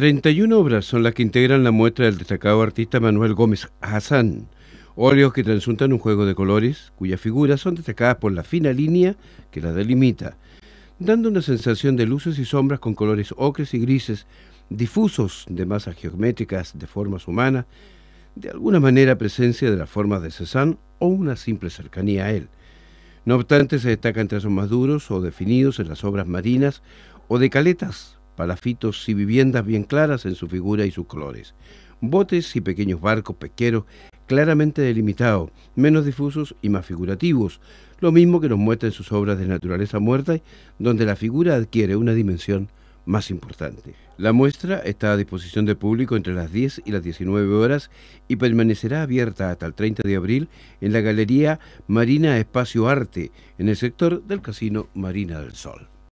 31 obras son las que integran la muestra del destacado artista Manuel Gómez Hassan, óleos que transuntan un juego de colores cuyas figuras son destacadas por la fina línea que las delimita, dando una sensación de luces y sombras con colores ocres y grises, difusos de masas geométricas de formas humanas, de alguna manera presencia de las formas de Cézanne o una simple cercanía a él. No obstante, se destacan trazos más duros o definidos en las obras marinas o de caletas palafitos y viviendas bien claras en su figura y sus colores. Botes y pequeños barcos pesqueros claramente delimitados, menos difusos y más figurativos, lo mismo que nos muestra sus obras de naturaleza muerta, donde la figura adquiere una dimensión más importante. La muestra está a disposición del público entre las 10 y las 19 horas y permanecerá abierta hasta el 30 de abril en la Galería Marina Espacio Arte, en el sector del Casino Marina del Sol.